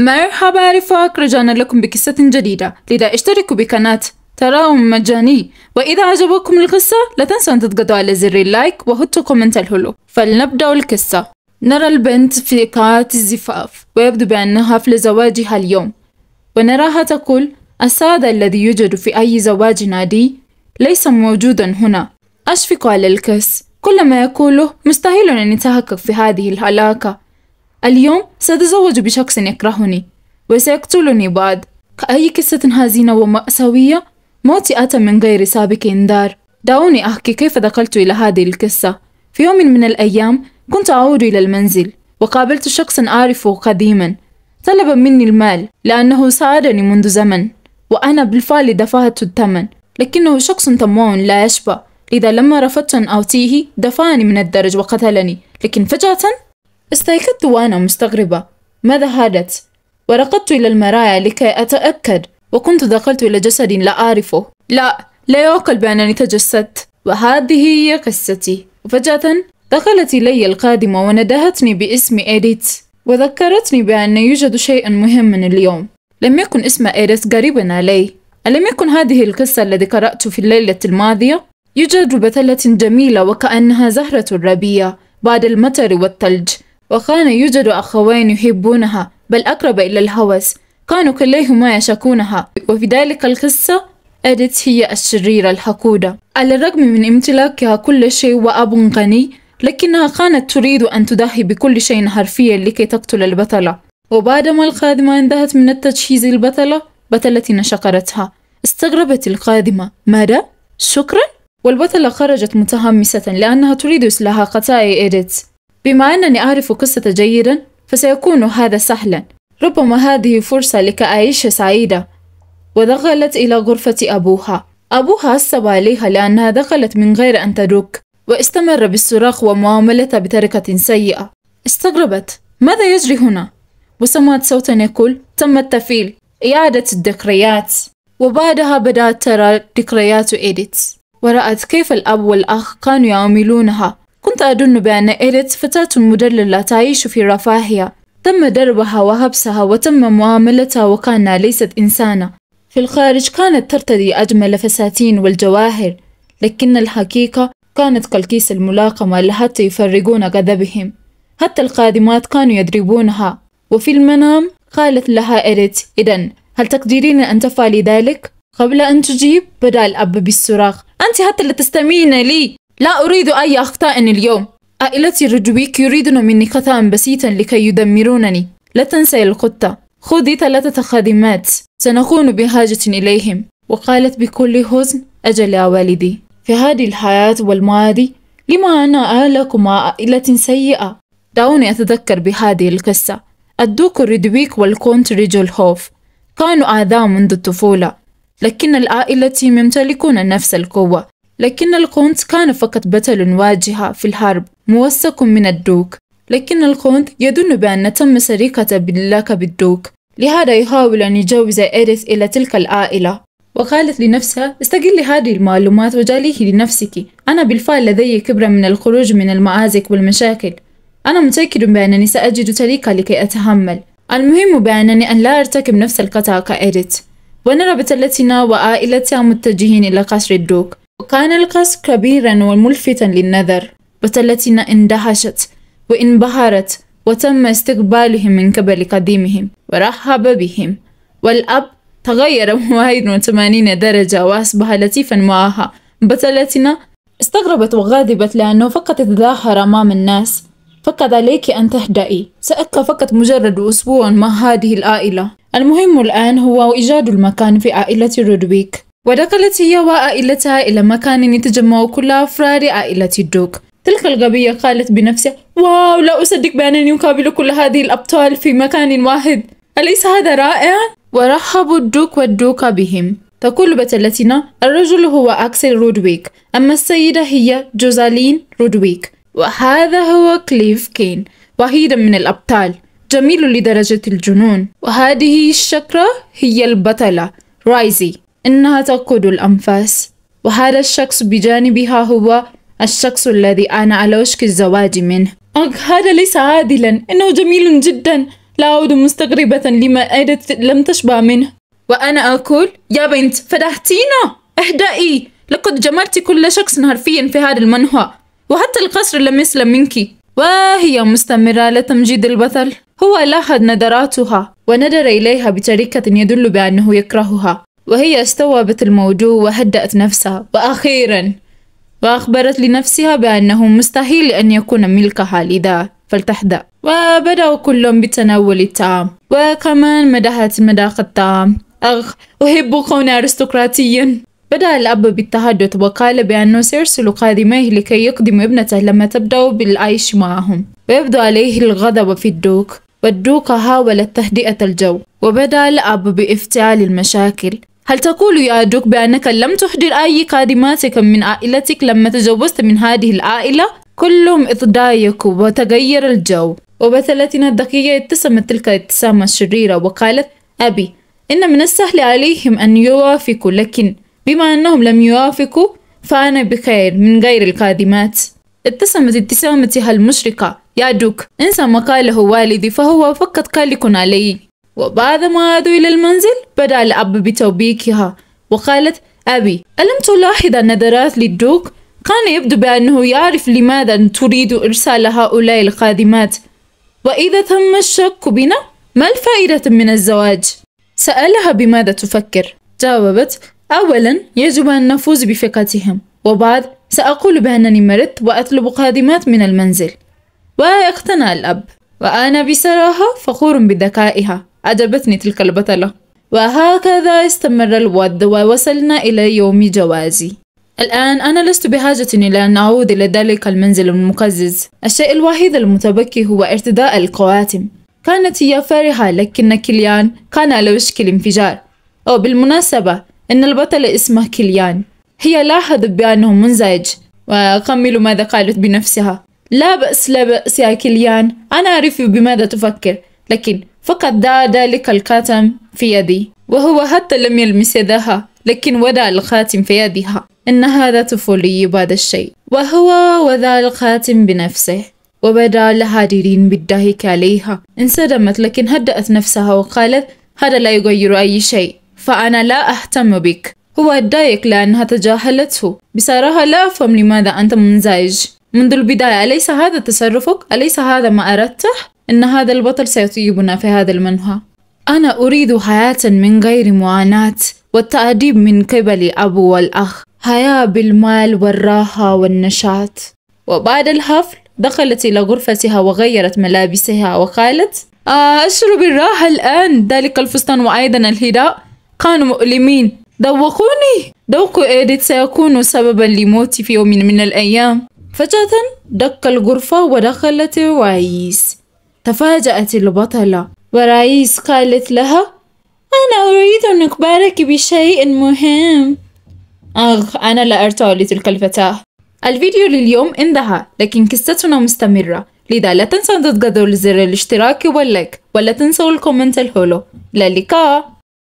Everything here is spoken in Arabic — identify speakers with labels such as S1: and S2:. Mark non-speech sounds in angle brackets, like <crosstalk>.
S1: مرحبا رفاق رجعنا لكم بقصة جديدة لذا اشتركوا بقناة تراهم مجاني وإذا عجبكم القصة لا تنسوا أن تضغطوا على زر اللايك وحطوا كومنت الحلو فلنبدأ القصة نرى البنت في قاعة الزفاف ويبدو بأنها في زواجها اليوم ونراها تقول السعادة الذي يوجد في أي زواج نادي ليس موجودا هنا أشفق على الكس كل ما يقوله مستحيل أن يتحقق في هذه العلاقة اليوم سأتزوج بشخص يكرهني وسيقتلني بعد كأي قصة هزينة ومأساوية موتي أتى من غير سابق إنذار دعوني أحكي كيف دخلت إلى هذه القصة في يوم من الأيام كنت أعود إلى المنزل وقابلت شخصا أعرفه قديما طلب مني المال لأنه ساعدني منذ زمن وأنا بالفعل دفعت الثمن لكنه شخص طماع لا يشبع لذا لما رفضت أن أعطيه دفعني من الدرج وقتلني لكن فجأة استيقظت وأنا مستغربة ماذا حدث ورقدت إلى المرايا لكي أتأكد وكنت دخلت إلى جسد لا أعرفه لا لا يعقل بأنني تجسدت وهذه هي قصتي وفجأة دخلت إلي القادمة وندهتني باسم إيديت وذكرتني بأن يوجد شيء مهم اليوم لم يكن اسم إيديت قريبا علي ألم يكن هذه القصة التي قرأت في الليلة الماضية؟ يوجد بتلة جميلة وكأنها زهرة الربيع بعد المطر والثلج وكان يوجد أخوين يحبونها بل أقرب إلى الهوس كانوا كليهما يشكونها وفي ذلك القصة أدت هي الشريرة الحقودة على الرغم من امتلاكها كل شيء وأب غني لكنها كانت تريد أن تضحي بكل شيء حرفيا لكي تقتل البطلة وبعدما الخادمة انتهت من التجهيز البطلة بطلتنا شكرتها استغربت الخادمة ماذا؟ شكرا؟ والبطلة خرجت متهمسة لأنها تريد إصلاح خطأ إيديت بما أنني أعرف قصة جيدا فسيكون هذا سهلا ربما هذه فرصة لك أعيش سعيدة ودخلت إلى غرفة أبوها أبوها عصب عليها لأنها دخلت من غير أن تدك واستمر بالصراخ ومعاملتها بطريقة سيئة استغربت ماذا يجري هنا؟ وسمعت صوتا يقول تم التفعيل إعادة الذكريات وبعدها بدأت ترى ذكريات إيديت ورأت كيف الأب والأخ كانوا يعاملونها كنت أظن بأن إيريت فتاة مدللة تعيش في رفاهية تم ضربها وحبسها وتم معاملتها وكانها ليست إنسانة في الخارج كانت ترتدي أجمل فساتين والجواهر لكن الحقيقة كانت كالكيس الملاقمة لحتى يفرقون غضبهم حتى القادمات كانوا يضربونها وفي المنام قالت لها إيريت إذا هل تقدرين أن تفعلي ذلك؟ قبل أن تجيب بدأ الأب بالصراخ أنت حتى لا تستمعين لي لا أريد أي أخطاء اليوم عائلتي الرجويك يريدون مني خطأ بسيطا لكي يدمرونني لا تنسى القطة خذي ثلاثة خادمات سنكون بحاجة إليهم وقالت بكل حزن أجل يا والدي في هذه الحياة والماضي لما أنا أهلك مع عائلة سيئة دعوني أتذكر بهذه القصة الدوك ريدويك والكونت ريجول هوف كانوا أعداء منذ الطفولة لكن العائلة يمتلكون نفس القوة لكن القونت كان فقط بطل واجهة في الحرب موثق من الدوك لكن القونت يظن بأن تم سرقة باللقب الدوك لهذا يحاول أن يجوز إيريث إلى تلك العائلة وقالت لنفسها استغلي هذه المعلومات وجعليه لنفسك أنا بالفعل لدي كبرة من الخروج من المآزق والمشاكل أنا متأكد بأنني سأجد طريقة لكي أتحمل المهم بأنني أن لا أرتكب نفس الخطأ كإيريث ونرى بتلتنا وعائلتها متجهين إلى قصر الدوك وكان القص كبيرا وملفتا للنظر والتي اندهشت وانبهرت وتم استقبالهم من قبل قديمهم ورحب بهم والأب تغير 180 <laughs> درجة وأصبح لطيفا معها بطلتنا استغربت وغاضبت لأنه فقط تظاهر أمام الناس فقط عليك أن تهدئي سأبقى فقط مجرد أسبوع مع هذه العائلة المهم الآن هو إيجاد المكان في عائلة رودويك ودخلت هي وعائلتها إلى مكان يتجمع كل أفراد عائلة الدوك تلك الغبية قالت بنفسها واو لا أصدق بأنني أقابل كل هذه الأبطال في مكان واحد أليس هذا رائع؟ ورحبوا الدوك والدوكة بهم تقول بتلتنا الرجل هو أكسل رودويك أما السيدة هي جوزالين رودويك وهذا هو كليف كين وحيدا من الأبطال جميل لدرجة الجنون وهذه الشكرة هي البطلة رايزي إنها تقود الأنفاس وهذا الشخص بجانبها هو الشخص الذي أنا على وشك الزواج منه أك هذا ليس عادلا إنه جميل جدا لا أعود مستغربة لما أيدت لم تشبع منه وأنا أقول يا بنت فدحتينا اهدئي لقد جمرت كل شخص حرفيا في هذا المنهى وحتى القصر لم يسلم منك وهي مستمرة لتمجيد البطل هو لاحظ نظراتها ونظر إليها بطريقة يدل بأنه يكرهها وهي استوعبت الموضوع وهدأت نفسها وأخيرا وأخبرت لنفسها بأنه مستحيل أن يكون ملكها لذا فلتحدأ وبدأوا كلهم بتناول الطعام وكمان مدحت مذاق الطعام أخ أحب كوني أرستقراطيا بدأ الأب بالتحدث وقال بأنه سيرسل قادميه لكي يقدم ابنته لما تبدأ بالعيش معهم ويبدو عليه الغضب في الدوق والدوق حاولت تهدئة الجو وبدأ الأب بافتعال المشاكل هل تقول يا دوك بأنك لم تحضر أي قادماتك من عائلتك لما تجوزت من هذه العائلة؟ كلهم اتضايقوا وتغير الجو وبثلاثين الدقيقة ابتسمت تلك الابتسامة الشريرة وقالت أبي إن من السهل عليهم أن يوافقوا لكن بما أنهم لم يوافقوا فأنا بخير من غير القادمات ابتسمت ابتسامتها المشرقة يا دوك انسى ما قاله والدي فهو فقط قلق علي وبعد ما عادوا إلى المنزل بدأ الأب بتوبيكها وقالت أبي ألم تلاحظ النظرات للدوك؟ كان يبدو بأنه يعرف لماذا تريد إرسال هؤلاء القادمات وإذا تم الشك بنا ما الفائدة من الزواج؟ سألها بماذا تفكر؟ جاوبت أولا يجب أن نفوز بثقتهم وبعد سأقول بأنني مرضت وأطلب قادمات من المنزل واقتنع الأب وأنا بصراحة فخور بذكائها أعجبتني تلك البطلة وهكذا استمر الود ووصلنا إلى يوم جوازي الآن أنا لست بحاجة إلى أن أعود إلى ذلك المنزل المقزز الشيء الوحيد المتبكي هو ارتداء القواتم كانت هي فرحة لكن كليان كان على وشك الانفجار أو بالمناسبة إن البطل اسمه كليان هي لاحظت بأنه منزعج وأكمل ماذا قالت بنفسها لا بأس لا بأس يا كليان أنا أعرف بماذا تفكر لكن فقد دعا ذلك الخاتم في يدي وهو حتى لم يلمس يدها لكن وضع الخاتم في يدها إن هذا طفولي بعد الشيء وهو وضع الخاتم بنفسه وبدا الحاضرين بالضحك عليها انصدمت لكن هدأت نفسها وقالت هذا لا يغير أي شيء فأنا لا أهتم بك هو اتضايق لأنها تجاهلته بصراحة لا أفهم لماذا أنت منزعج منذ البداية أليس هذا تصرفك؟ أليس هذا ما أردته؟ إن هذا البطل سيطيبنا في هذا المنهى أنا أريد حياة من غير معاناة والتأديب من قبل أبو والأخ حياة بالمال والراحة والنشاط وبعد الحفل دخلت إلى غرفتها وغيرت ملابسها وقالت آه، أشرب الراحة الآن ذلك الفستان وأيضا الهداء كانوا مؤلمين ذوقوني ذوق إيديت سيكون سببا لموتي في يوم من الأيام فجأة دق الغرفة ودخلت الرئيس تفاجأت البطلة ورئيس قالت لها أنا أريد أن أخبرك بشيء مهم أخ أنا لا أرتع لتلك الفتاة الفيديو لليوم انتهى لكن قصتنا مستمرة لذا لا تنسوا أن تضغطوا لزر الاشتراك واللايك ولا تنسوا الكومنت الحلو إلى اللقاء